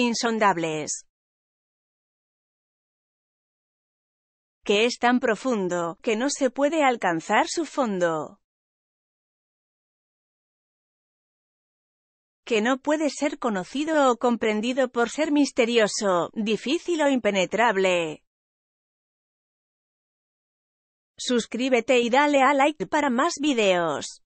insondables. que es tan profundo, que no se puede alcanzar su fondo. que no puede ser conocido o comprendido por ser misterioso, difícil o impenetrable. Suscríbete y dale a like para más videos.